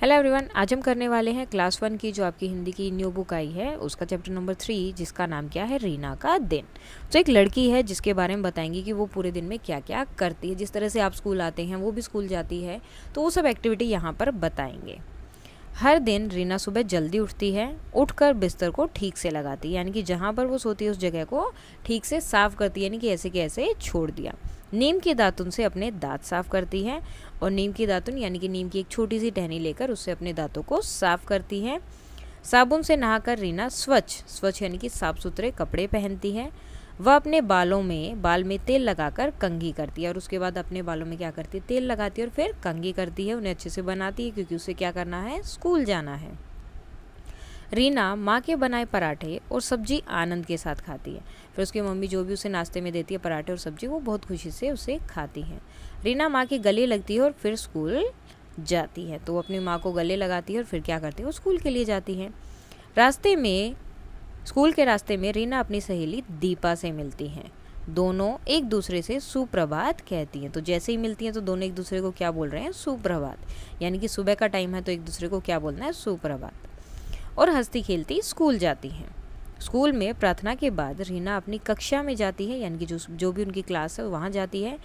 hello everyone आज हम करने वाले हैं क्लास वन की जो आपकी हिंदी की न्यू बुक आई है उसका चैप्टर नंबर थ्री जिसका नाम क्या है रीना का दिन तो एक लड़की है जिसके बारे में बताएंगी कि वो पूरे दिन में क्या क्या करती है जिस तरह से आप स्कूल आते हैं वो भी स्कूल जाती है तो वो सब एक्टिविटी यहाँ पर बताएंगे हर दिन रीना सुबह जल्दी उठती है उठकर बिस्तर को ठीक से लगाती है यानी कि जहाँ पर वो सोती है उस जगह को ठीक से साफ़ करती है यानी कि ऐसे के ऐसे छोड़ दिया नीम के दातुन से अपने दांत साफ करती हैं और नीम की दातुन यानी कि नीम की एक छोटी सी टहनी लेकर उससे अपने दांतों को साफ करती हैं साबुन से नहाकर रीना स्वच्छ स्वच्छ यानी कि साफ सुथरे कपड़े पहनती है वह अपने बालों में बाल में तेल लगाकर कंघी करती है और उसके बाद अपने बालों में क्या करती है तेल लगाती है और फिर कंघी करती है उन्हें अच्छे से बनाती है क्योंकि उसे क्या करना है स्कूल जाना है रीना माँ के बनाए पराठे और सब्जी आनंद के साथ खाती है फिर उसकी मम्मी जो भी उसे नाश्ते में देती है पराठे और सब्जी वो बहुत खुशी से उसे खाती है रीना माँ के गले लगती है और फिर स्कूल जाती है तो वो अपनी माँ को गले लगाती है और फिर क्या करती है वो स्कूल के लिए जाती है रास्ते में स्कूल के रास्ते में रीना अपनी सहेली दीपा से मिलती हैं दोनों एक दूसरे से सुप्रभात कहती हैं तो जैसे ही मिलती हैं तो दोनों एक दूसरे को क्या बोल रहे हैं सुप्रभात यानी कि सुबह का टाइम है तो एक दूसरे को क्या बोलना है सुप्रभात और हंसती खेलती स्कूल जाती हैं स्कूल में प्रार्थना के बाद रीना अपनी कक्षा में जाती है यानी कि जो जो भी उनकी क्लास है वहाँ जाती है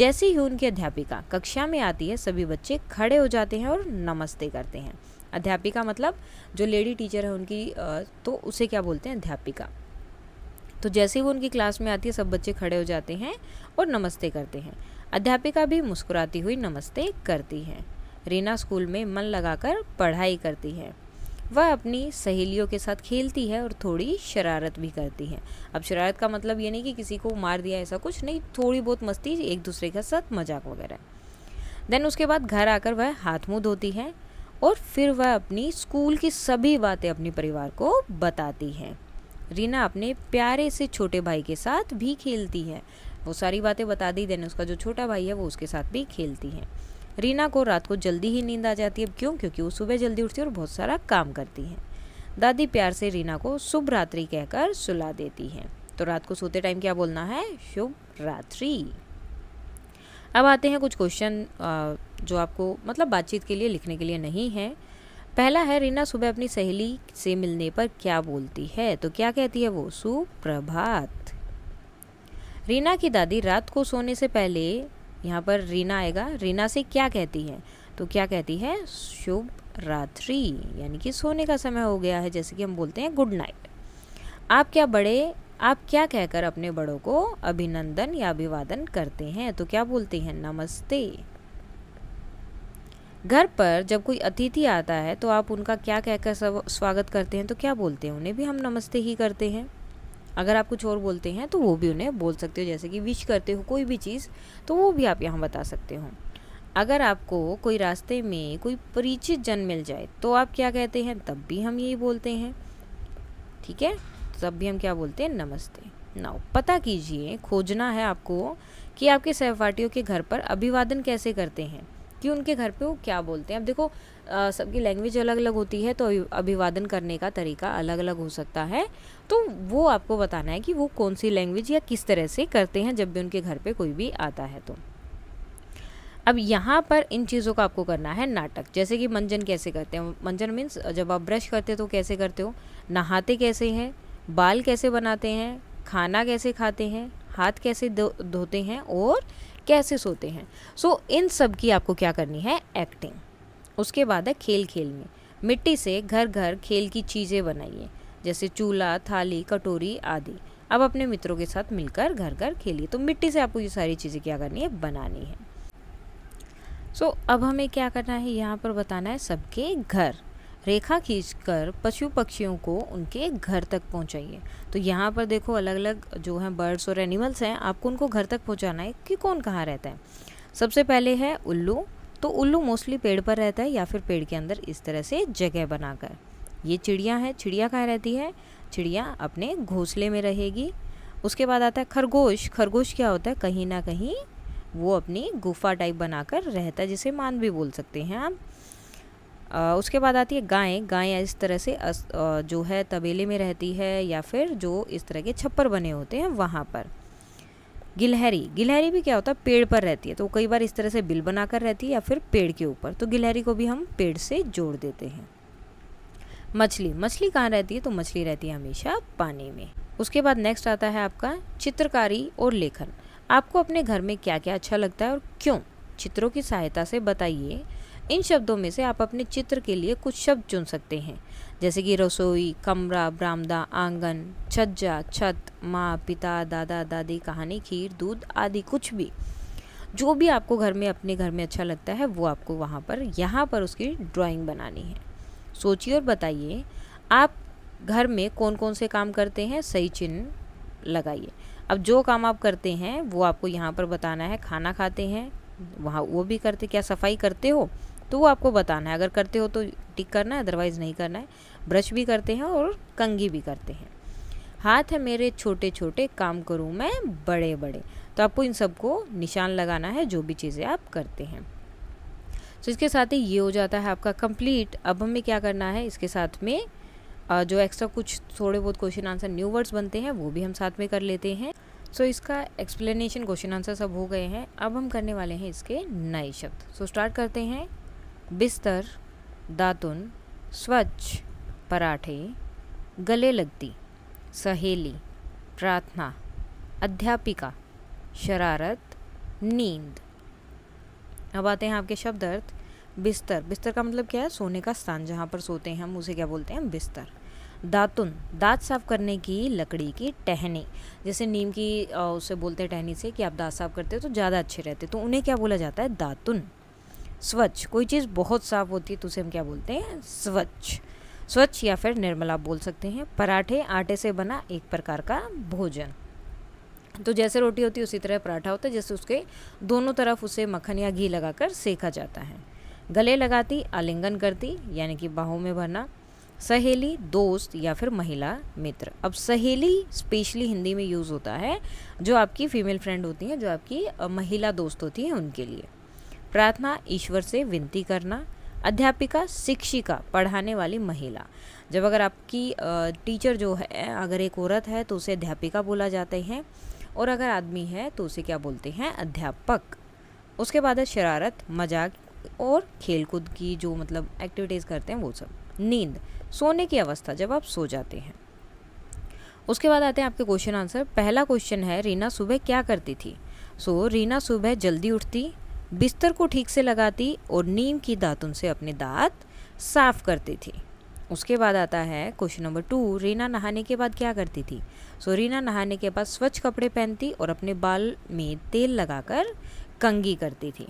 जैसे ही उनकी अध्यापिका कक्षा में आती है सभी बच्चे खड़े हो जाते हैं और नमस्ते करते हैं अध्यापिका मतलब जो लेडी टीचर है उनकी तो उसे क्या बोलते हैं अध्यापिका तो जैसे ही वो उनकी क्लास में आती है सब बच्चे खड़े हो जाते हैं और नमस्ते करते हैं अध्यापिका भी मुस्कुराती हुई नमस्ते करती है रीना स्कूल में मन लगाकर पढ़ाई करती है वह अपनी सहेलियों के साथ खेलती है और थोड़ी शरारत भी करती है अब शरारत का मतलब ये नहीं कि किसी को मार दिया ऐसा कुछ नहीं थोड़ी बहुत मस्ती एक दूसरे के साथ मजाक वगैरह देन उसके बाद घर आकर वह हाथ मुँह धोती है और फिर वह अपनी स्कूल की सभी बातें अपने परिवार को बताती है रीना अपने प्यारे से छोटे भाई के साथ भी खेलती है वो सारी बातें बता दी देन उसका जो छोटा भाई है वो उसके साथ भी खेलती है रीना को रात को जल्दी ही नींद आ जाती है क्यों क्योंकि वो सुबह जल्दी उठती है और बहुत सारा काम करती है दादी प्यार से रीना को शुभ रात्रि कहकर सुला देती है तो रात को सोते टाइम क्या बोलना है शुभ रात्रि अब आते हैं कुछ क्वेश्चन जो आपको मतलब बातचीत के लिए लिखने के लिए नहीं है पहला है रीना सुबह अपनी सहेली से मिलने पर क्या बोलती है तो क्या कहती है वो सुप्रभात रीना की दादी रात को सोने से पहले यहाँ पर रीना आएगा रीना से क्या कहती है तो क्या कहती है शुभ रात्रि यानी कि सोने का समय हो गया है जैसे कि हम बोलते हैं गुड नाइट आप क्या बड़े आप क्या कहकर अपने बड़ों को अभिनंदन या अभिवादन करते हैं तो क्या बोलते हैं नमस्ते घर पर जब कोई अतिथि आता है तो आप उनका क्या कहकर स्वागत करते हैं तो क्या बोलते हैं उन्हें भी हम नमस्ते ही करते हैं अगर आप कुछ और बोलते हैं तो वो भी उन्हें बोल सकते हो जैसे कि विश करते हो कोई भी चीज़ तो वो भी आप यहाँ बता सकते हो अगर आपको कोई रास्ते में कोई परिचित जन मिल जाए तो आप क्या कहते हैं तब भी हम यही बोलते हैं ठीक है तो तब भी हम क्या बोलते हैं नमस्ते नाउ पता कीजिए खोजना है आपको कि आपके सहपाठियों के घर पर अभिवादन कैसे करते हैं कि उनके घर पे वो क्या बोलते हैं अब देखो सबकी लैंग्वेज अलग अलग होती है तो अभिवादन करने का तरीका अलग अलग हो सकता है तो वो आपको बताना है कि वो कौन सी लैंग्वेज या किस तरह से करते हैं जब भी उनके घर पे कोई भी आता है तो अब यहाँ पर इन चीज़ों का आपको करना है नाटक जैसे कि मंजन कैसे करते हैं मंजन मीन्स जब आप ब्रश करते हो तो कैसे करते हो नहाते कैसे हैं बाल कैसे बनाते हैं खाना कैसे खाते हैं हाथ कैसे धोते हैं और कैसे सोते हैं सो so, इन सब की आपको क्या करनी है एक्टिंग उसके बाद है खेल खेल में मिट्टी से घर घर खेल की चीज़ें बनाइए जैसे चूल्हा थाली कटोरी आदि अब अपने मित्रों के साथ मिलकर घर घर खेलिए तो मिट्टी से आपको ये सारी चीज़ें क्या करनी है बनानी है सो so, अब हमें क्या करना है यहाँ पर बताना है सबके घर रेखा खींच कर पशु पक्षियों को उनके घर तक पहुँचाइए तो यहाँ पर देखो अलग अलग जो हैं बर्ड्स और एनिमल्स हैं आपको उनको घर तक पहुँचाना है कि कौन कहाँ रहता है सबसे पहले है उल्लू तो उल्लू मोस्टली पेड़ पर रहता है या फिर पेड़ के अंदर इस तरह से जगह बनाकर ये चिड़िया है चिड़िया कहाँ रहती है चिड़िया अपने घोंसले में रहेगी उसके बाद आता है खरगोश खरगोश क्या होता है कहीं ना कहीं वो अपनी गुफा टाइप बनाकर रहता है जिसे मान भी बोल सकते हैं आप उसके बाद आती है गाय गाय इस तरह से अस, आ, जो है तबेले में रहती है या फिर जो इस तरह के छप्पर बने होते हैं वहाँ पर गिलहरी गिलहरी भी क्या होता है पेड़ पर रहती है तो कई बार इस तरह से बिल बनाकर रहती है या फिर पेड़ के ऊपर तो गिलहरी को भी हम पेड़ से जोड़ देते हैं मछली मछली कहाँ रहती है तो मछली रहती है हमेशा पानी में उसके बाद नेक्स्ट आता है आपका चित्रकारी और लेखन आपको अपने घर में क्या क्या अच्छा लगता है और क्यों चित्रों की सहायता से बताइए इन शब्दों में से आप अपने चित्र के लिए कुछ शब्द चुन सकते हैं जैसे कि रसोई कमरा बरामदा आंगन छज्जा छत माँ पिता दादा दादी कहानी खीर दूध आदि कुछ भी जो भी आपको घर में अपने घर में अच्छा लगता है वो आपको वहाँ पर यहाँ पर उसकी ड्राइंग बनानी है सोचिए और बताइए आप घर में कौन कौन से काम करते हैं सही चिन्ह लगाइए अब जो काम आप करते हैं वो आपको यहाँ पर बताना है खाना खाते हैं वहाँ वो भी करते क्या सफाई करते हो तो वो आपको बताना है अगर करते हो तो टिक करना है अदरवाइज़ नहीं करना है ब्रश भी करते हैं और कंगी भी करते हैं हाथ है मेरे छोटे छोटे काम करूँ मैं बड़े बड़े तो आपको इन सबको निशान लगाना है जो भी चीज़ें आप करते हैं तो इसके साथ ही ये हो जाता है आपका कंप्लीट अब हमें क्या करना है इसके साथ में जो एक्स्ट्रा कुछ थोड़े बहुत क्वेश्चन आंसर न्यू वर्ड्स बनते हैं वो भी हम साथ में कर लेते हैं सो so, इसका एक्सप्लेनेशन क्वेश्चन आंसर सब हो गए हैं अब हम करने वाले हैं इसके नए शब्द सो so, स्टार्ट करते हैं बिस्तर दातुन स्वच्छ पराठे गले लगती सहेली प्रार्थना अध्यापिका शरारत नींद अब आते हैं आपके शब्द अर्थ बिस्तर बिस्तर का मतलब क्या है सोने का स्थान जहाँ पर सोते हैं हम उसे क्या बोलते हैं बिस्तर दातुन दांत साफ करने की लकड़ी की टहनी जैसे नीम की उसे बोलते हैं टहनी से कि आप दांत साफ करते हो तो ज़्यादा अच्छे रहते तो उन्हें क्या बोला जाता है दातुन स्वच्छ कोई चीज़ बहुत साफ़ होती है तो उसे हम क्या बोलते हैं स्वच्छ स्वच्छ या फिर निर्मला बोल सकते हैं पराठे आटे से बना एक प्रकार का भोजन तो जैसे रोटी होती है उसी तरह पराठा होता है जैसे उसके दोनों तरफ उसे मक्खन या घी लगाकर सेका जाता है गले लगाती आलिंगन करती यानी कि बाहों में भरना सहेली दोस्त या फिर महिला मित्र अब सहेली स्पेशली हिंदी में यूज़ होता है जो आपकी फ़ीमेल फ्रेंड होती हैं जो आपकी महिला दोस्त होती हैं उनके लिए प्रार्थना ईश्वर से विनती करना अध्यापिका शिक्षिका पढ़ाने वाली महिला जब अगर आपकी टीचर जो है अगर एक औरत है तो उसे अध्यापिका बोला जाते हैं और अगर आदमी है तो उसे क्या बोलते हैं अध्यापक उसके बाद है शरारत मजाक और खेलकूद की जो मतलब एक्टिविटीज़ करते हैं वो सब नींद सोने की अवस्था जब आप सो जाते हैं उसके बाद आते हैं आपके क्वेश्चन आंसर पहला क्वेश्चन है रीना सुबह क्या करती थी सो so, रीना सुबह जल्दी उठती बिस्तर को ठीक से लगाती और नीम की दातुन से अपने दांत साफ करती थी उसके बाद आता है क्वेश्चन नंबर टू रीना नहाने के बाद क्या करती थी सो so, रीना नहाने के बाद स्वच्छ कपड़े पहनती और अपने बाल में तेल लगाकर कंगी करती थी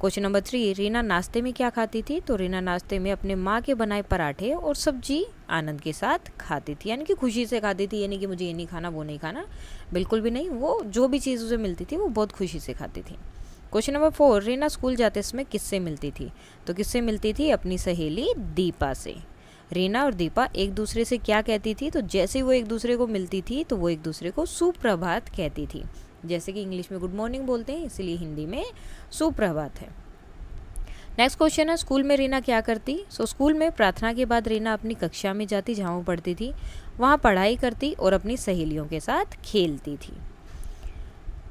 क्वेश्चन नंबर थ्री रीना नाश्ते में क्या खाती थी तो रीना नाश्ते में अपने माँ के बनाए पराठे और सब्जी आनंद के साथ खाती थी यानी कि खुशी से खाती थी यानी कि मुझे ये नहीं खाना वो नहीं खाना बिल्कुल भी नहीं वो जो भी चीज़ उसे मिलती थी वो बहुत खुशी से खाती थी question number four Reena school जाते समय किससे मिलती थी तो किससे मिलती थी अपनी सहेली दीपा से रीना और दीपा एक दूसरे से क्या कहती थी तो जैसे वो एक दूसरे को मिलती थी तो वो एक दूसरे को सुप्रभात कहती थी जैसे कि इंग्लिश में गुड मॉर्निंग बोलते हैं इसलिए हिंदी में सुप्रभात है नेक्स्ट क्वेश्चन है स्कूल में रीना क्या करती सो so, स्कूल में प्रार्थना के बाद रीना अपनी कक्षा में जाती जहाँ वो पढ़ती थी वहाँ पढ़ाई करती और अपनी सहेलियों के साथ खेलती थी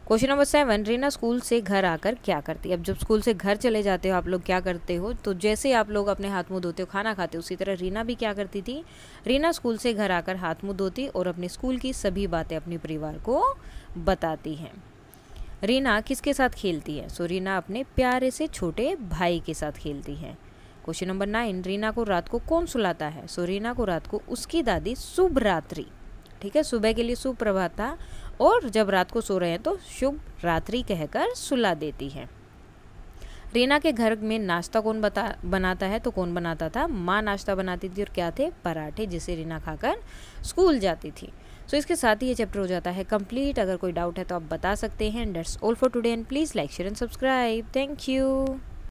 question number seven Reena school से घर आकर क्या करती है अब जब स्कूल से घर चले जाते हो आप लोग क्या करते हो तो जैसे आप लोग अपने हाथ मुंह धोते हो खाना खाते हो उसी तरह रीना भी क्या करती थी रीना स्कूल से घर आकर हाथ मुंह धोती और अपने स्कूल की सभी बातें अपने परिवार को बताती हैं रीना किसके साथ खेलती है सो so, रीना अपने प्यारे से छोटे भाई के साथ खेलती है क्वेश्चन नंबर नाइन रीना को रात को कौन सुलाता है सो so, रीना को रात को उसकी दादी शुभ रात्रि ठीक है सुबह के लिए सुप्रभाता और जब रात को सो रहे हैं तो शुभ रात्रि कहकर सुला देती है रीना के घर में नाश्ता कौन बता बनाता है तो कौन बनाता था माँ नाश्ता बनाती थी और क्या थे पराठे जिसे रीना खाकर स्कूल जाती थी सो तो so, इसके साथ ही ये चैप्टर हो जाता है कंप्लीट अगर कोई डाउट है तो आप बता सकते हैं that's all for today and please like share and subscribe thank you